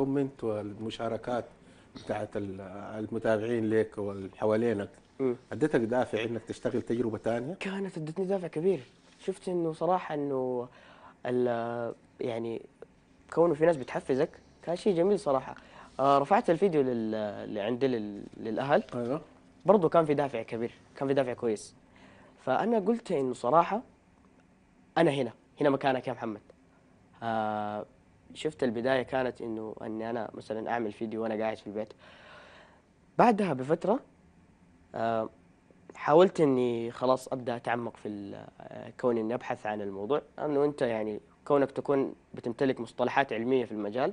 الكومنت والمشاركات بتاعت المتابعين لك وحوالينك ادتك دافع انك تشتغل تجربه ثانيه؟ كانت ادتني دافع كبير شفت انه صراحه انه يعني كونه في ناس بتحفزك كان شيء جميل صراحه آه، رفعت الفيديو اللي عندي للاهل ايوه برضه كان في دافع كبير كان في دافع كويس فانا قلت انه صراحه انا هنا هنا مكانك يا محمد آه، شفت البدايه كانت انه اني انا مثلا اعمل فيديو وانا قاعد في البيت بعدها بفتره آه، حاولت اني خلاص ابدا اتعمق في آه، كون اني ابحث عن الموضوع انه انت يعني كونك تكون بتمتلك مصطلحات علميه في المجال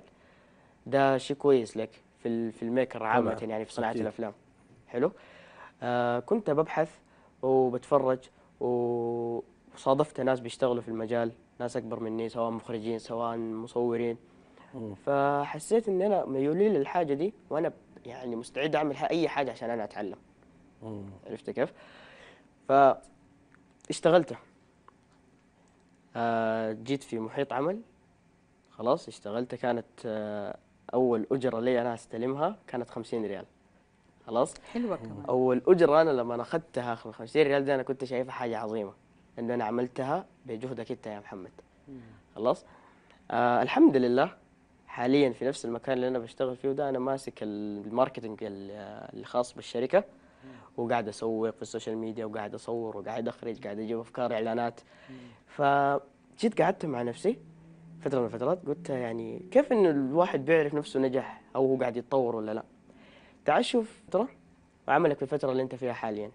ده شيء كويس لك في في الميكر عامه يعني في صناعه أكيد. الافلام حلو آه كنت ببحث وبتفرج و وصادفت ناس بيشتغلوا في المجال ناس أكبر مني سواء مخرجين سواء مصورين فحسيت إن أنا ميولي للحاجة دي وأنا يعني مستعد أعمل أي حاجة عشان أنا أتعلم عرفت كيف؟ فاشتغلت آه جيت في محيط عمل خلاص اشتغلت كانت آه أول أجرة لي أنا أستلمها كانت 50 ريال خلاص حلوة كمان أول أجرة أنا لما أخذتها 50 ريال دي أنا كنت شايفها حاجة عظيمة انه انا عملتها بجهدك انت يا محمد خلاص آه الحمد لله حاليا في نفس المكان اللي انا بشتغل فيه ده انا ماسك الماركتنج الخاص بالشركه وقاعد اسوق في السوشيال ميديا وقاعد اصور وقاعد اخرج قاعد اجيب افكار اعلانات فجيت قعدت مع نفسي فتره من الفترات قلت يعني كيف انه الواحد بيعرف نفسه نجح او هو قاعد يتطور ولا لا تعال شوف فتره وعملك في الفتره اللي انت فيها حاليا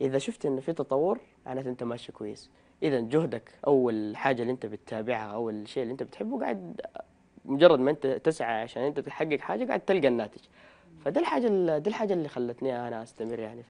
اذا شفت ان في تطور معناته انت ماشي كويس اذا جهدك او الحاجه اللي انت بتتابعها او الشيء اللي انت بتحبه قاعد مجرد ما انت تسعى عشان انت تحقق حاجه قاعد تلقى الناتج فدي الحاجه دي الحاجه اللي خلتني انا استمر يعني